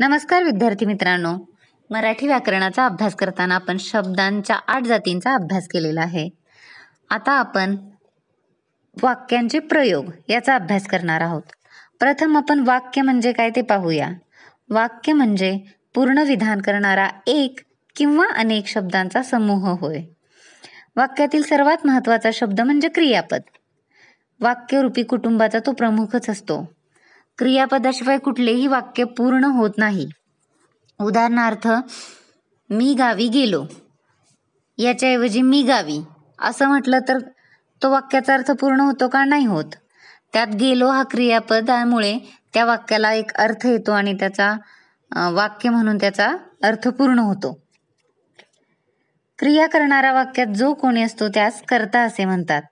नमस्कार विद्यार्थी मित्रांनो मराठी व्याकरणाचा अभ्यास करताना आपण शब्दांच्या आठ जातींचा अभ्यास केलेला आहे आता आपण वाक्यांचे प्रयोग याचा अभ्यास करणार आहोत प्रथम आपण वाक्य म्हणजे काय ते पाहूया वाक्य म्हणजे पूर्ण विधान करणारा एक किंवा अनेक शब्दांचा समूह होय वाक्यातील सर्वात महत्त्वाचा शब्द म्हणजे क्रियापद वाक्यरूपी कुटुंबाचा तो प्रमुखच असतो क्रियापदाशिवाय कुठलेही वाक्य पूर्ण होत नाही उदाहरणार्थ मी गावी गेलो याच्याऐवजी मी गावी असं म्हटलं तर तो वाक्याचा अर्थ पूर्ण होतो का नाही होत त्यात गेलो हा क्रियापदामुळे त्या वाक्याला एक अर्थ येतो आणि त्याचा वाक्य म्हणून त्याचा अर्थ पूर्ण होतो क्रिया करणारा वाक्यात जो कोणी असतो त्यास करता असे म्हणतात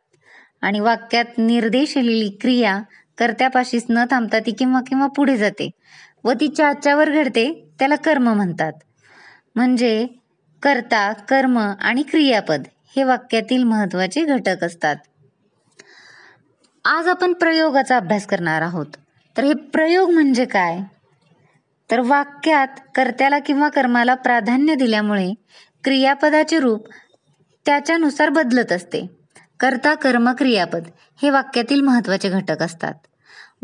आणि वाक्यात निर्देशलेली क्रिया तर न थांबता ती किंवा किंवा पुढे जाते व ती आजच्यावर घडते त्याला कर्म म्हणतात म्हणजे कर्ता कर्म आणि क्रियापद हे वाक्यातील महत्त्वाचे घटक असतात आज आपण प्रयोगाचा अभ्यास करणार आहोत तर हे प्रयोग म्हणजे काय तर वाक्यात कर्त्याला किंवा कर्माला प्राधान्य दिल्यामुळे क्रियापदाचे रूप त्याच्यानुसार बदलत असते कर्ता कर्म क्रियापद हे वाक्यातील महत्त्वाचे घटक असतात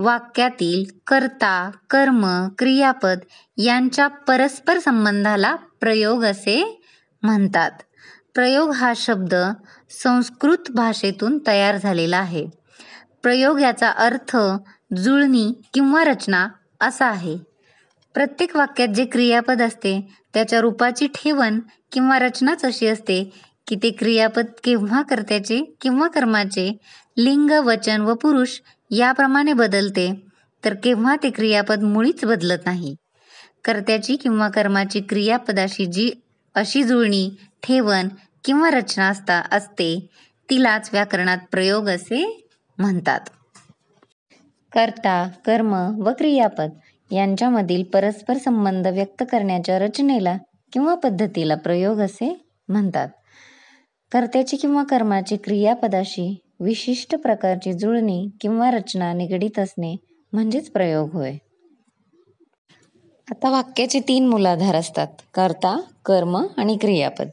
वाक्यातील कर्ता कर्म क्रियापद यांच्या परस्पर संबंधाला प्रयोग असे म्हणतात प्रयोग हा शब्द संस्कृत भाषेतून तयार झालेला आहे प्रयोग याचा अर्थ जुळणी किंवा रचना असा आहे प्रत्येक वाक्यात जे क्रियापद असते त्याच्या रूपाची ठेवण किंवा रचनाच अशी असते की ते क्रियापद केव्हा कर्त्याचे किंवा कर्माचे लिंग वचन व पुरुष याप्रमाणे बदलते तर केव्हा ते क्रियापद मुळीच बदलत नाही कर्त्याची किंवा कर्माची क्रियापदाशी जी अशी जुळणी ठेवण किंवा रचना असता असते तिलाच व्याकरणात प्रयोग असे म्हणतात कर्ता कर्म व क्रियापद यांच्यामधील परस्पर संबंध व्यक्त करण्याच्या रचनेला किंवा पद्धतीला प्रयोग असे म्हणतात कर्त्याची किंवा कर्माची क्रियापदाशी विशिष्ट प्रकारची जुळणी किंवा रचना निगडीत असणे म्हणजेच प्रयोग होय आता वाक्याचे तीन मूलाधार असतात कर्ता कर्म आणि क्रियापद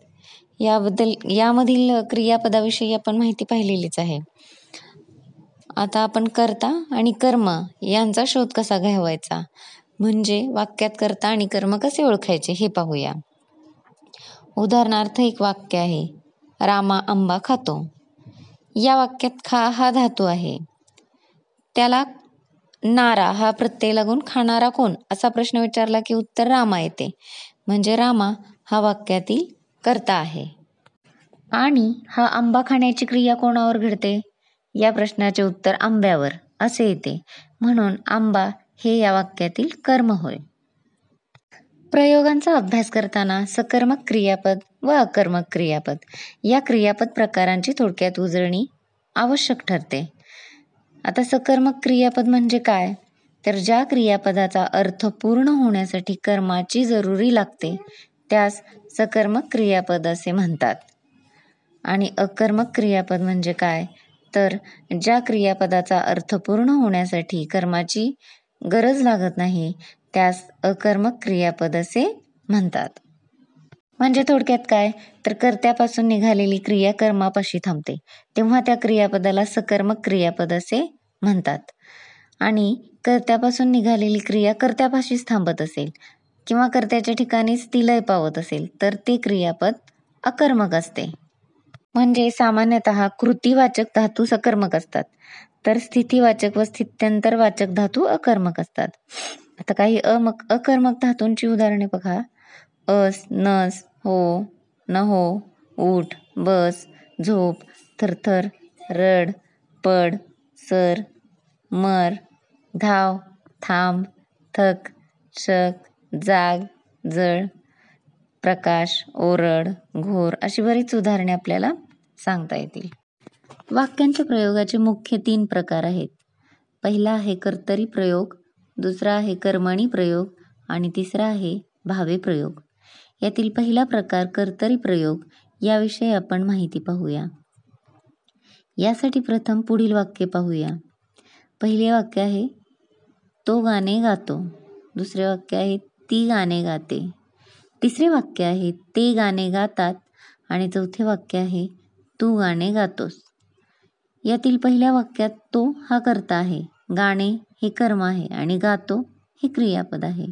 याबद्दल यामधील क्रियापदाविषयी आपण माहिती पाहिलेलीच आहे आता आपण कर्ता आणि कर्म यांचा शोध कसा घ्यावायचा म्हणजे वाक्यात कर्ता आणि कर्म कसे ओळखायचे हे पाहूया उदाहरणार्थ एक वाक्य आहे रामा आंबा खातो या वाक्यात खा हा धातू आहे त्याला नारा हा प्रत्यय लागून खाणारा कोण असा प्रश्न विचारला की उत्तर रामा येते म्हणजे रामा हा वाक्यातील करता आहे आणि हा आंबा खाण्याची क्रिया कोणावर घडते या प्रश्नाचे उत्तर आंब्यावर असे येते म्हणून आंबा हे या वाक्यातील कर्म होय प्रयोगांचा अभ्यास करताना सकर्मक क्रियापद व अकर्मक क्रियापद या क्रियापद प्रकारांची थोडक्यात उजळणी आवश्यक ठरते आता सकर्मक क्रियापद म्हणजे काय तर ज्या क्रियापदाचा अर्थ पूर्ण होण्यासाठी कर्माची जरुरी लागते त्यास सकर्मक क्रियापद असे म्हणतात आणि अकर्मक क्रियापद म्हणजे काय तर ज्या क्रियापदाचा अर्थ पूर्ण होण्यासाठी कर्माची गरज लागत नाही त्यास अकर्मक क्रियापद असे म्हणतात म्हणजे थोडक्यात काय तर कर्त्यापासून निघालेली क्रिया कर्मापाशी थांबते तेव्हा त्या क्रियापदाला सकर्मक क्रियापद असे म्हणतात आणि कर्त्यापासून निघालेली क्रिया कर्त्यापाशीच थांबत असेल किंवा कर्त्याच्या ठिकाणीच ती लय पावत असेल तर ते क्रियापद अकर्मक असते म्हणजे सामान्यत कृतीवाचक धातू सकर्मक असतात तर स्थितीवाचक व स्थित्यंतरवाचक धातू अकर्मक असतात आता काही अमक अकर्मक धातूंची उदाहरणे बघा अस नस हो न हो उठ बस झोप थरथर रड पड सर मर धाव थांब थक शक जाग जळ प्रकाश ओरड घोर अशी बरीच उदाहरणे आपल्याला सांगता येतील वाक्यांच्या प्रयोगाचे मुख्य तीन प्रकार आहेत पहिला आहे कर्तरी प्रयोग दुसरा आहे कर्मणी प्रयोग आणि तिसरा आहे भावे प्रयोग यातील पहिला प्रकार कर्तरी प्रयोग याविषयी आपण माहिती पाहूया यासाठी प्रथम पुढील वाक्य पाहूया पहिले वाक्य आहे तो गाणे गातो दुसरे वाक्य आहे ती गाणे गाते तिसरे वाक्य आहे ते गाणे गातात आणि चौथे वाक्य आहे तू गाणे गातोस यातील पहिल्या वाक्यात तो हा करता आहे गाणे हे कर्म आहे आणि गातो हे क्रियापद आहे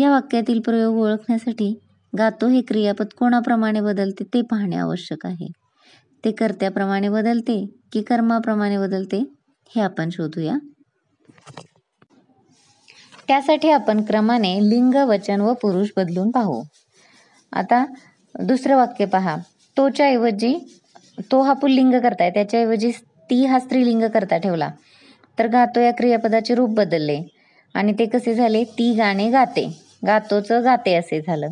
या वाक्यातील प्रयोग ओळखण्यासाठी गातो हे क्रियापद कोणाप्रमाणे बदलते ते पाहणे आवश्यक आहे ते कर्त्याप्रमाणे बदलते की कर्माप्रमाणे बदलते हे आपण शोधूया त्यासाठी आपण क्रमाने लिंग वचन व पुरुष बदलून पाहू आता दुसरं वाक्य पहा तोच्याऐवजी तो हा पुल्लिंग करताय त्याच्याऐवजी ती हा स्त्रीलिंग करता ठेवला तर गातो या क्रियापदाचे रूप बदलले आणि ते कसे झाले ती गाणे गाते गातोच गाते असे झालं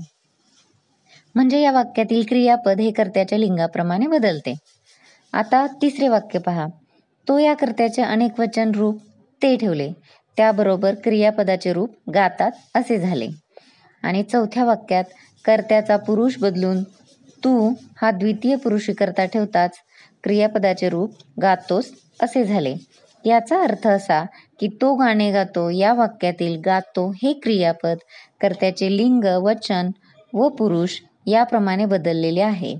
म्हणजे या वाक्यातील क्रियापद हे कर्त्याच्या लिंगाप्रमाणे बदलते आता तिसरे वाक्य पहा तो या कर्त्याचे अनेक वचन रूप ते ठेवले त्याबरोबर क्रियापदाचे रूप गातात असे झाले आणि चौथ्या वाक्यात कर्त्याचा पुरुष बदलून तू हा द्वितीय पुरुषी करता ठेवताच क्रियापदाचे रूप गातोस असे झाले याचा अर्थ असा की तो गाणे गातो या वाक्यातील गातो हे क्रियापद कर्त्याचे लिंग वचन व पुरुष याप्रमाणे बदललेले आहे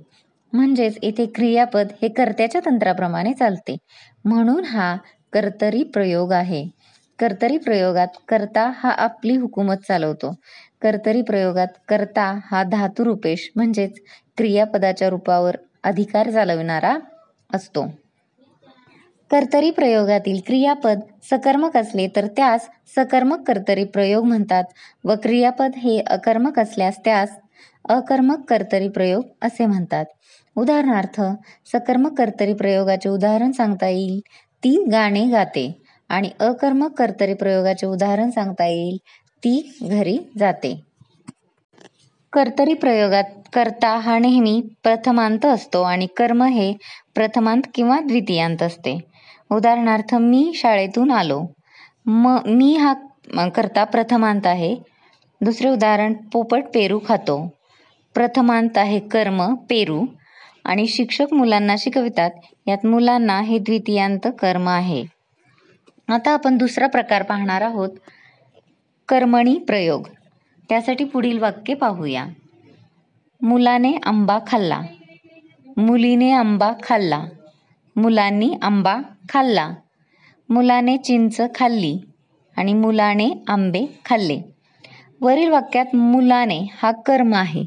म्हणजेच येथे क्रियापद हे कर्त्याच्या तंत्राप्रमाणे चालते म्हणून हा कर्तरी प्रयोग आहे कर्तरी प्रयोगात कर्ता हा आपली हुकूमत चालवतो कर्तरी प्रयोगात कर्ता हा धातुरूपेश म्हणजेच क्रियापदाच्या रूपावर अधिकार चालविणारा असतो कर्तरी प्रयोगातील क्रियापद सकर्मक असले तर त्यास सकर्मक कर्तरी प्रयोग म्हणतात व क्रियापद हे अकर्मक असल्यास त्यास अकर्मक कर्तरी प्रयोग असे म्हणतात उदाहरणार्थ सकर्मक कर्तरी प्रयोगाचे उदाहरण सांगता येईल ती गाणे गाते आणि अकर्मक कर्तरी प्रयोगाचे उदाहरण सांगता येईल ती घरी जाते कर्तरी प्रयोगात कर्ता हा नेहमी प्रथमांत असतो आणि कर्म हे प्रथमांत किंवा द्वितीयांत असते उदाहरणार्थ मी शाळेतून आलो म मी हा करता प्रथमांत आहे दुसरे उदाहरण पोपट पेरू खातो प्रथमांत आहे कर्म पेरू आणि शिक्षक मुलांना शिकवितात यात मुलांना हे द्वितीयांत कर्म आहे आता आपण दुसरा प्रकार पाहणार आहोत कर्मणी प्रयोग त्यासाठी पुढील वाक्य पाहूया मुलाने आंबा खाल्ला मुलीने आंबा खाल्ला मुलांनी आंबा खाल्ला मुलाने चिंच खाल्ली आणि मुलाने आंबे खाल्ले वरील वाक्यात मुलाने हा कर्म आहे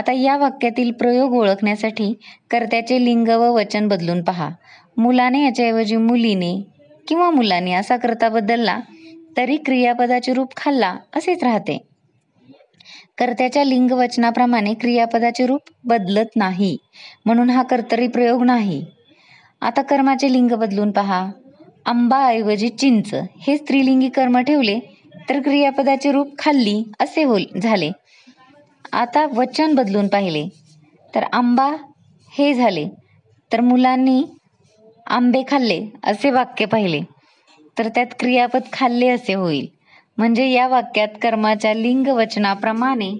आता या वाक्यातील प्रयोग ओळखण्यासाठी कर्त्याचे लिंग व वचन बदलून पहा मुलाने याच्याऐवजी मुलीने किंवा मुलाने असा कर्ता बदलला तरी क्रियापदाचे रूप खाल्ला असेच राहते कर्त्याच्या लिंगवचनाप्रमाणे क्रियापदाचे रूप बदलत नाही म्हणून हा कर्तरी प्रयोग नाही आता कर्माचे लिंग बदलून पहा आंबाऐवजी चिंच हे स्त्रीलिंगी कर्म ठेवले तर क्रियापदाचे रूप खाल्ली असे होल झाले आता वचन बदलून पाहिले तर आंबा हे झाले तर मुलांनी आंबे खाल्ले असे वाक्य पाहिले तर त्यात क्रियापद खाल्ले असे होईल म्हणजे या वाक्यात कर्माच्या लिंग वचनाप्रमाणे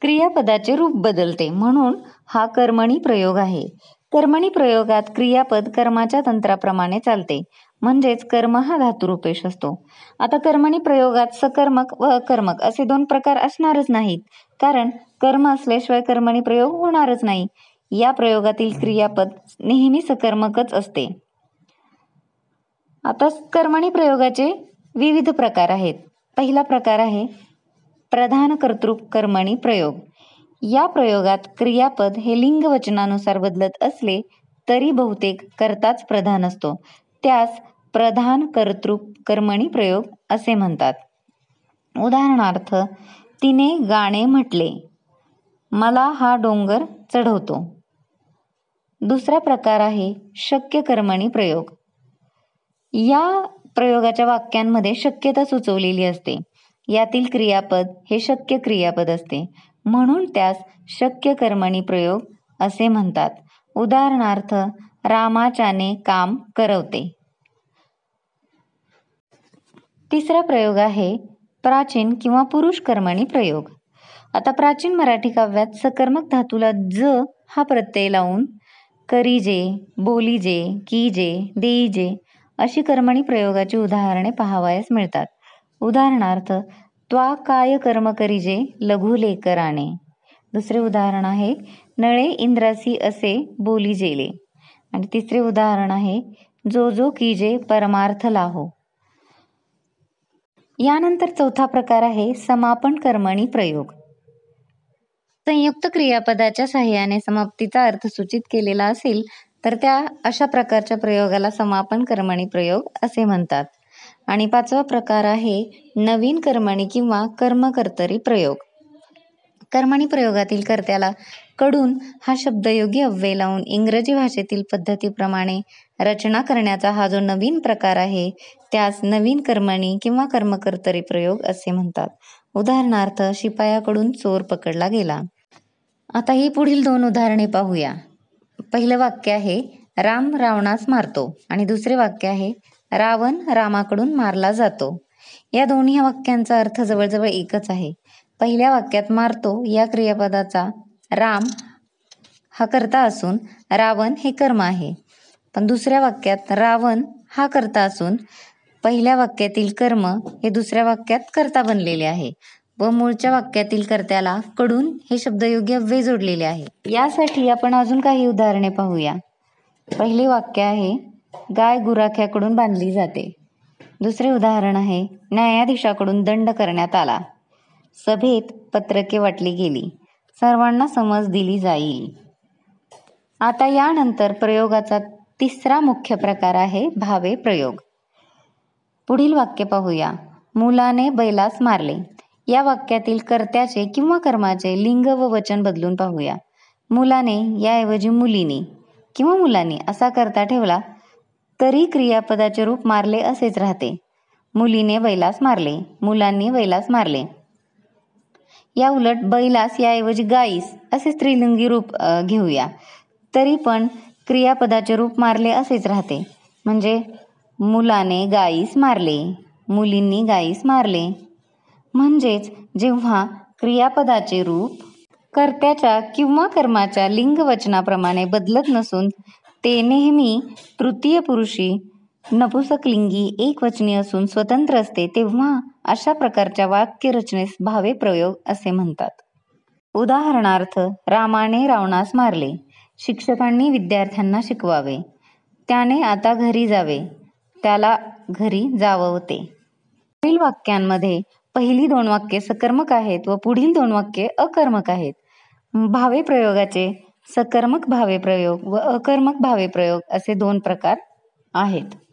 क्रियापदाचे रूप बदलते म्हणून हा कर्मणी प्रयोग आहे कर्मणी प्रयोगात क्रियापद कर्माच्या तंत्राप्रमाणे चालते म्हणजेच कर्म हा धातुरूपेश असतो आता कर्मणी प्रयोगात सकर्मक व अकर्मक असे दोन प्रकार असणारच नाहीत कारण कर्म असल्याशिवाय कर्मणी प्रयोग होणारच नाही या प्रयोगातील क्रियापद नेहमी सकर्मकच असते आता कर्मणी प्रयोगाचे विविध प्रकार आहेत पहिला प्रकार आहे प्रधान कर्तृ कर्मणी प्रयोग या प्रयोगात क्रियापद हे लिंगवचनानुसार बदलत असले तरी बहुतेक कर्ताच प्रधान असतो त्यास प्रधान कर्तृ कर्मणी प्रयोग असे म्हणतात उदाहरणार्थ तिने गाणे म्हटले मला हा डोंगर चढवतो दुसरा प्रकार आहे शक्य कर्मणी प्रयोग या प्रयोगाच्या वाक्यांमध्ये शक्यता सुचवलेली असते यातील क्रियापद हे शक्य क्रियापद असते म्हणून त्यास शक्य कर्मणी प्रयोग असे म्हणतात उदाहरणार्थ रामाच्याने काम करवते तिसरा प्रयोग आहे प्राचीन किंवा पुरुष कर्मणी प्रयोग आता प्राचीन मराठी काव्यात सकर्मक धातूला ज हा प्रत्यय लावून करीजे बोलीजे कीजे देईजे अशी कर्मणी प्रयोगाची उदाहरणे पाहावयास मिळतात उदाहरणार्थ त्वा काय कर्म लघु लेकराने दुसरे उदाहरण आहे नळे इंद्रासी असे बोली जेले आणि तिसरे उदाहरण आहे जो जो कीजे परमार्थ लाहो यानंतर चौथा प्रकार आहे समापन कर्मणी प्रयोग संयुक्त क्रियापदाच्या सहाय्याने समाप्तीचा अर्थ सूचित केलेला असेल तर त्या अशा प्रकारच्या प्रयोगाला समापन कर्मणी प्रयोग असे म्हणतात आणि पाचवा प्रकार आहे नवीन कर्मणी किंवा कर्मकर्तरी प्रयोग कर्मणी प्रयोगातील कर्त्याला कडून हा शब्दयोगी अव्यय लावून इंग्रजी भाषेतील पद्धतीप्रमाणे रचना करण्याचा हा जो नवीन प्रकार आहे त्यास नवीन कर्मणी किंवा कर्मकर्तरी प्रयोग असे म्हणतात उदाहरणार्थ शिपायाकडून चोर पकडला गेला आता ही पुढील दोन उदाहरणे पाहूया पहिलं वाक्य आहे राम रावणास मारतो आणि दुसरे वाक्य आहे रावण रामाकडून मारला जातो या दोन्ही वाक्यांचा अर्थ जवळजवळ एकच आहे पहिल्या वाक्यात मारतो या क्रियापदाचा राम हा कर्ता असून रावण हे कर्म आहे पण दुसऱ्या वाक्यात रावण हा कर्ता असून पहिल्या वाक्यातील कर्म हे दुसऱ्या वाक्यात कर्ता बनलेले आहे व मूळच्या वाक्यातील कर्त्याला कडून हे शब्दयोग्य वे जोडलेले आहे यासाठी आपण अजून काही उदाहरणे पाहूया पहिले वाक्य आहे गाय गुराख्याकडून बांधली जाते दुसरे उदाहरण आहे न्यायाधीशाकडून दंड करण्यात आला सभेत पत्रके वाटली गेली सर्वांना समज दिली जाईल आता यानंतर प्रयोगाचा तिसरा मुख्य प्रकार आहे भावे प्रयोग पुढील वाक्य पाहूया मुलाने बैलास मारले या वाक्यातील कर्त्याचे किंवा कर्माचे लिंग व वचन बदलून पाहूया मुलाने याऐवजी मुलीने किंवा मुलाने असा करता ठेवला तरी क्रियापदाचे रूप मारले असेच राहते मुलीने बैलास मारले मुलांनी बैलास मारले या उलट बैलास याऐवजी गाईस असे स्त्रीलिंगी रूप घेऊया तरी पण क्रियापदाचे रूप मारले असेच राहते म्हणजे मुलाने गाईस मारले मुलींनी गाईस मारले म्हणजेच जेव्हा क्रियापदाचे रूप कर्त्याच्या किंवा कर्माच्या लिंगवचनाप्रमाणे बदलत नसून ते नेहमी तृतीय नपुसकलिंगी एक एकवचनी असून स्वतंत्र असते तेव्हा अशा प्रकारच्या वाक्यरचनेस भावे प्रयोग असे म्हणतात उदाहरणार्थ रामाने रावणास मारले शिक्षकांनी विद्यार्थ्यांना शिकवावे त्याने आता घरी जावे त्याला घरी जाववते पुढील वाक्यांमध्ये पहिली दोन वाक्य सकर्मक आहेत व पुढील दोन वाक्य अकर्मक आहेत भावे प्रयोगाचे सकर्मक भावे प्रयोग व अकर्मक भावे प्रयोग असे दोन प्रकार आहेत